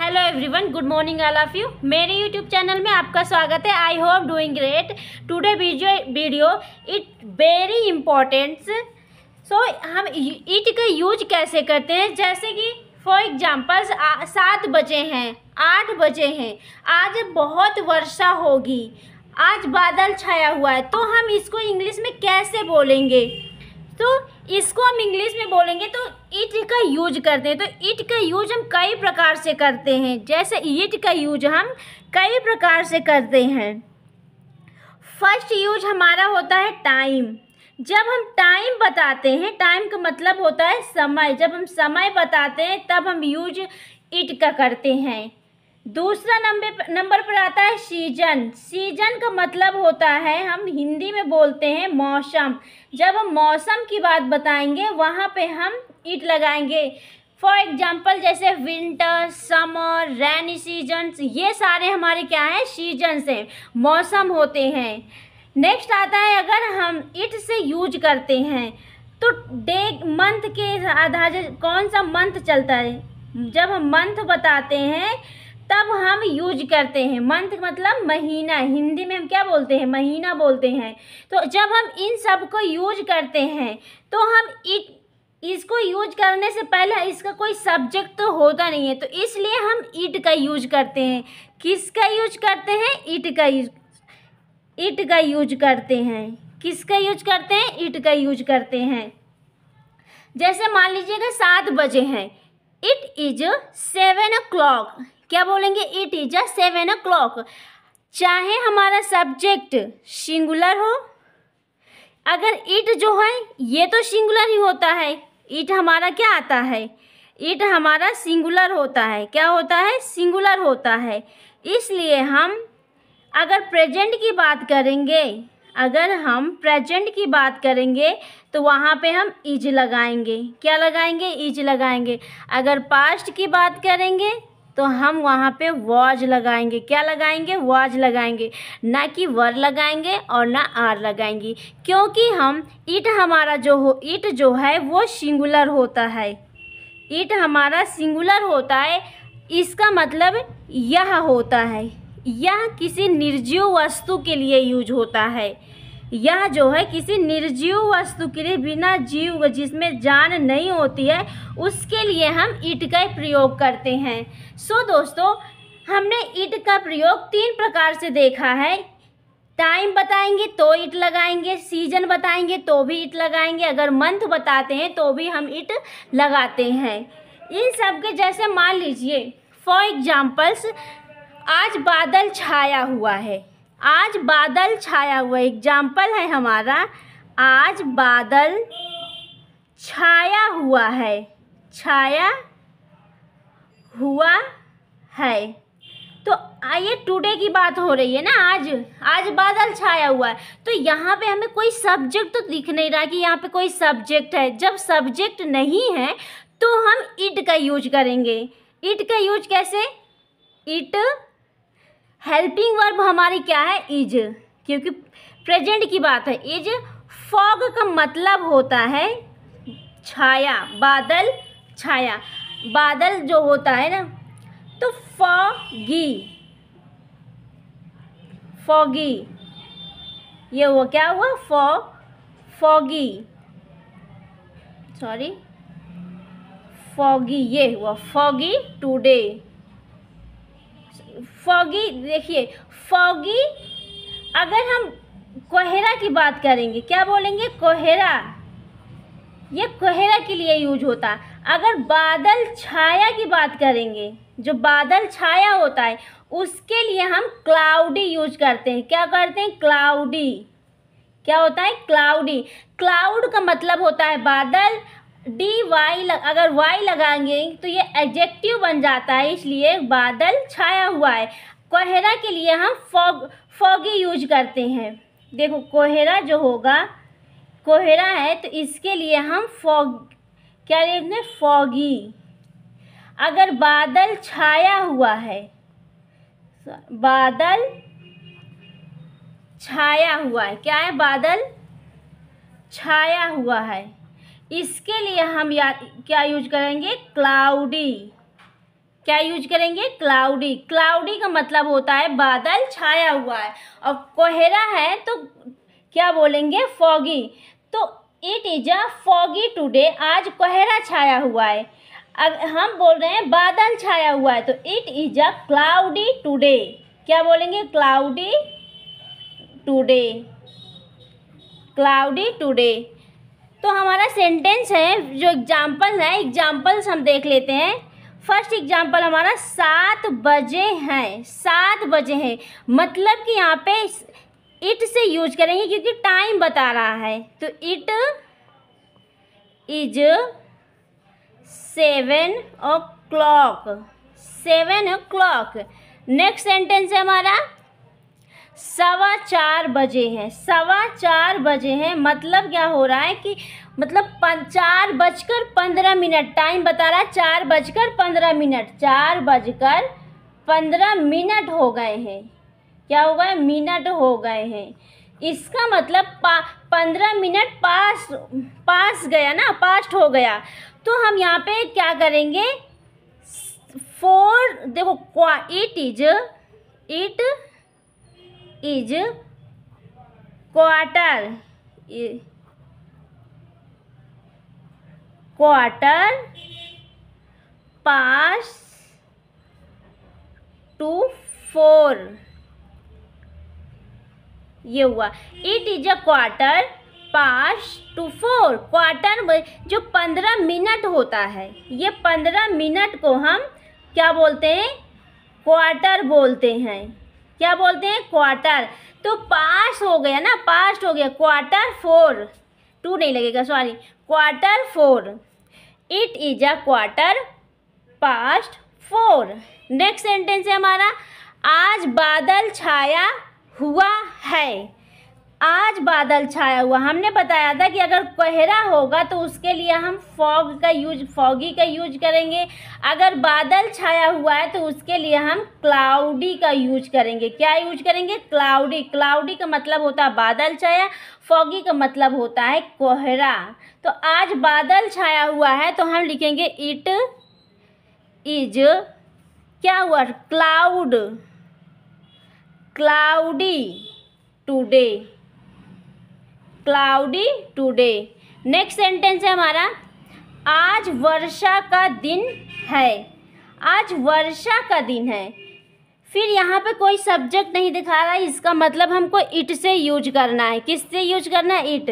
hello everyone good morning all of you मेरे YouTube channel में आपका स्वागत है I hope doing great today video video it very importants so हम it का यूज कैसे करते हैं जैसे कि फॉर एग्जांपल्स सात बजे हैं आठ बजे हैं आज बहुत वर्षा होगी आज बादल छाया हुआ है तो हम इसको इंग्लिश में कैसे बोलेंगे तो इसको हम इंग्लिश में बोलेंगे तो इट का यूज करते हैं तो इट का यूज हम कई प्रकार से करते हैं जैसे इट का यूज हम कई प्रकार से करते हैं फर्स्ट यूज हमारा होता है टाइम जब हम टाइम बताते हैं टाइम का मतलब होता है समय जब हम समय बताते हैं तब हम यूज इट का करते हैं दूसरा नंबर नंबर पर आता है सीजन सीजन का मतलब होता है हम हिंदी में बोलते हैं मौसम जब हम मौसम की बात बताएंगे वहाँ पे हम ईट लगाएंगे फॉर एग्जाम्पल जैसे विंटर समर रेनी सीजन्स ये सारे हमारे क्या हैं सीजन्स हैं मौसम होते हैं नेक्स्ट आता है अगर हम ईट से यूज करते हैं तो डे मंथ के आधार कौन सा मंथ चलता है जब हम मंथ बताते हैं तब हम यूज करते हैं मंथ मतलब महीना हिंदी में हम क्या बोलते हैं महीना बोलते हैं तो जब हम इन सब को यूज करते हैं तो हम इट इसको यूज करने से पहले इसका कोई सब्जेक्ट तो होता नहीं है तो इसलिए हम इट का यूज करते हैं किसका यूज करते हैं इट का यूज इट का यूज करते हैं किसका यूज करते हैं इट का यूज करते हैं जैसे मान लीजिएगा सात बजे हैं it is seven o'clock क्या बोलेंगे it is a seven o'clock चाहे हमारा सब्जेक्ट सिंगुलर हो अगर इट जो है ये तो सिंगुलर ही होता है इट हमारा क्या आता है इट हमारा सिंगुलर होता है क्या होता है सिंगुलर होता है इसलिए हम अगर प्रेजेंट की बात करेंगे अगर हम प्रेजेंट की बात करेंगे तो वहाँ पे हम इज लगाएंगे क्या लगाएंगे इज लगाएंगे अगर पास्ट की बात करेंगे तो हम वहाँ पे वॉज लगाएंगे क्या लगाएंगे वॉज लगाएंगे ना कि वर लगाएंगे और ना आर लगाएंगे क्योंकि हम ईट हमारा जो हो ईट जो है वो सिंगुलर होता है ईट हमारा सिंगुलर होता है इसका मतलब यह होता है यह किसी निर्जीव वस्तु के लिए यूज होता है यह जो है किसी निर्जीव वस्तु के लिए बिना जीव जिसमें जान नहीं होती है उसके लिए हम ईट का प्रयोग करते हैं सो दोस्तों हमने ईट का प्रयोग तीन प्रकार से देखा है टाइम बताएंगे तो ईट लगाएंगे सीजन बताएंगे तो भी ईट लगाएंगे अगर मंथ बताते हैं तो भी हम ईट लगाते हैं इन सब के जैसे मान लीजिए फॉर एग्जाम्पल्स आज बादल छाया हुआ है आज बादल छाया हुआ एग्जाम्पल है हमारा आज बादल छाया हुआ है छाया हुआ है तो ये टुडे की बात हो रही है ना आज आज बादल छाया हुआ है तो यहाँ पे हमें कोई सब्जेक्ट तो दिख नहीं रहा कि यहाँ पे कोई सब्जेक्ट है जब सब्जेक्ट नहीं है तो हम इट का यूज करेंगे इट का यूज कैसे इट हेल्पिंग वर्ब हमारी क्या है इज क्योंकि प्रेजेंट की बात है इज फॉग का मतलब होता है छाया बादल छाया बादल जो होता है ना तो फॉगी फॉगी ये हुआ क्या हुआ फॉ फॉगी सॉरी फॉगी ये हुआ फॉगी टुडे फॉगी देखिए फॉगी अगर हम कोहरा की बात करेंगे क्या बोलेंगे कोहरा ये कोहरा के लिए यूज होता है अगर बादल छाया की बात करेंगे जो बादल छाया होता है उसके लिए हम क्लाउडी यूज करते हैं क्या करते हैं क्लाउडी क्या होता है क्लाउडी क्लाउड का मतलब होता है बादल डी वाई लग, अगर वाई लगाएंगे तो ये एडजेक्टिव बन जाता है इसलिए बादल छाया हुआ है कोहरा के लिए हम फॉग फॉगी यूज करते हैं देखो कोहरा जो होगा कोहरा है तो इसके लिए हम फॉग क्या लिए फॉगी अगर बादल छाया हुआ है बादल छाया हुआ है क्या है बादल छाया हुआ है इसके लिए हम क्या यूज करेंगे क्लाउडी क्या यूज करेंगे क्लाउडी क्लाउडी का मतलब होता है बादल छाया हुआ है और कोहरा है तो क्या बोलेंगे फॉगी तो it is a foggy today आज कोहरा छाया हुआ है अब हम बोल रहे हैं बादल छाया हुआ है तो it is a cloudy today क्या बोलेंगे क्लाउडी टुडे क्लाउडी टुडे तो हमारा सेंटेंस है जो एग्जाम्पल है एग्जाम्पल्स हम देख लेते हैं फर्स्ट एग्जाम्पल हमारा सात बजे हैं सात बजे हैं मतलब कि यहाँ पे इट से यूज करेंगे क्योंकि टाइम बता रहा है तो it is seven o'clock seven o'clock next sentence है हमारा सवा चार बजे हैं सवा चार बजे हैं मतलब क्या हो रहा है कि मतलब चार बजकर पंद्रह मिनट टाइम बता रहा है चार बजकर पंद्रह मिनट चार बजकर पंद्रह मिनट हो गए हैं क्या हो गए मिनट हो गए हैं इसका मतलब पा पंद्रह मिनट पास पास गया ना पास्ट हो गया तो हम यहाँ पे क्या करेंगे फोर देखो it is it is quarter quarter past to four ये हुआ it is a quarter past to four quarter जो पंद्रह मिनट होता है ये पंद्रह मिनट को हम क्या बोलते हैं क्वार्टर बोलते हैं क्या बोलते हैं क्वार्टर तो पास हो गया ना पास्ट हो गया क्वार्टर फोर टू नहीं लगेगा sorry quarter four it is a quarter past four next sentence है हमारा आज बादल छाया हुआ है आज बादल छाया हुआ हमने बताया था कि अगर कोहरा होगा तो उसके लिए हम फॉग का यूज फॉगी का यूज करेंगे अगर बादल छाया हुआ है तो उसके लिए हम क्लाउडी का यूज करेंगे क्या यूज करेंगे क्लाउडी क्लाउडी का मतलब होता है बादल छाया फॉगी का मतलब होता है कोहरा तो आज बादल छाया हुआ है तो हम लिखेंगे इट इज क्या हुआ cloud cloudy today cloudy today next sentence है हमारा आज वर्षा का दिन है आज वर्षा का दिन है फिर यहाँ पे कोई सब्जेक्ट नहीं दिखा रहा है इसका मतलब हमको इट से यूज करना है किस से यूज करना है it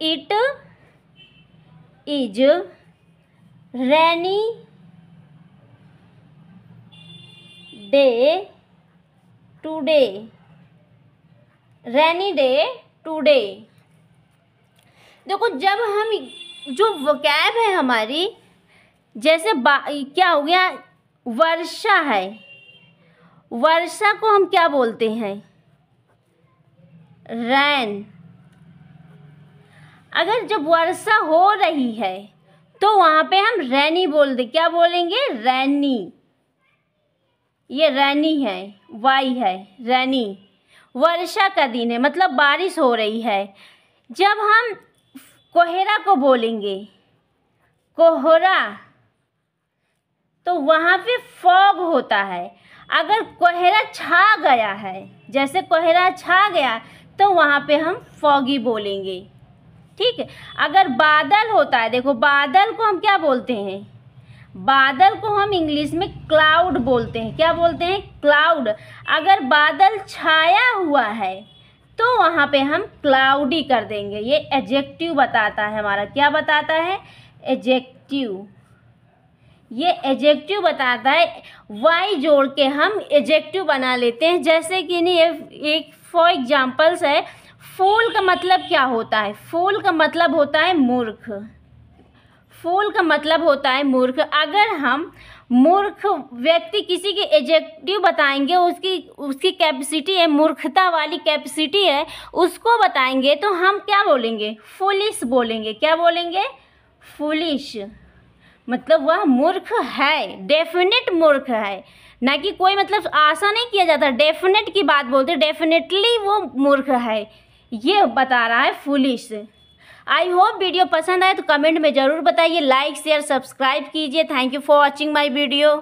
it is rainy day today rainy day today देखो जब हम जो वकैब है हमारी जैसे क्या हो गया वर्षा है वर्षा को हम क्या बोलते हैं रैन अगर जब वर्षा हो रही है तो वहाँ पे हम रैनी बोल दे क्या बोलेंगे रैनी ये रैनी है वाई है रैनी वर्षा का दिन है मतलब बारिश हो रही है जब हम कोहरा को बोलेंगे कोहरा तो वहाँ पे फॉग होता है अगर कोहरा छा गया है जैसे कोहरा छा गया तो वहाँ पे हम फॉगी बोलेंगे ठीक है अगर बादल होता है देखो बादल को हम क्या बोलते हैं बादल को हम इंग्लिश में क्लाउड बोलते हैं क्या बोलते हैं क्लाउड अगर बादल छाया हुआ है तो वहाँ पे हम क्लाउडी कर देंगे ये एजेक्टिव बताता है हमारा क्या बताता है एजेक्टिव ये एजेक्टिव बताता है वाई जोड़ के हम एजेक्टिव बना लेते हैं जैसे कि नहीं एक फॉर एग्जाम्पल्स है फूल का मतलब क्या होता है फूल का मतलब होता है मूर्ख फूल का मतलब होता है मूर्ख अगर हम मूर्ख व्यक्ति किसी के एजेक्टिव बताएंगे उसकी उसकी कैपेसिटी है मूर्खता वाली कैपेसिटी है उसको बताएंगे तो हम क्या बोलेंगे फुलिश बोलेंगे क्या बोलेंगे फुलिश मतलब वह मूर्ख है डेफिनेट मूर्ख है ना कि कोई मतलब आशा नहीं किया जाता डेफिनेट की बात बोलते डेफिनेटली वो मूर्ख है ये बता रहा है फुलिश आई होप वीडियो पसंद आए तो कमेंट में ज़रूर बताइए लाइक शेयर सब्सक्राइब कीजिए thank you for watching my video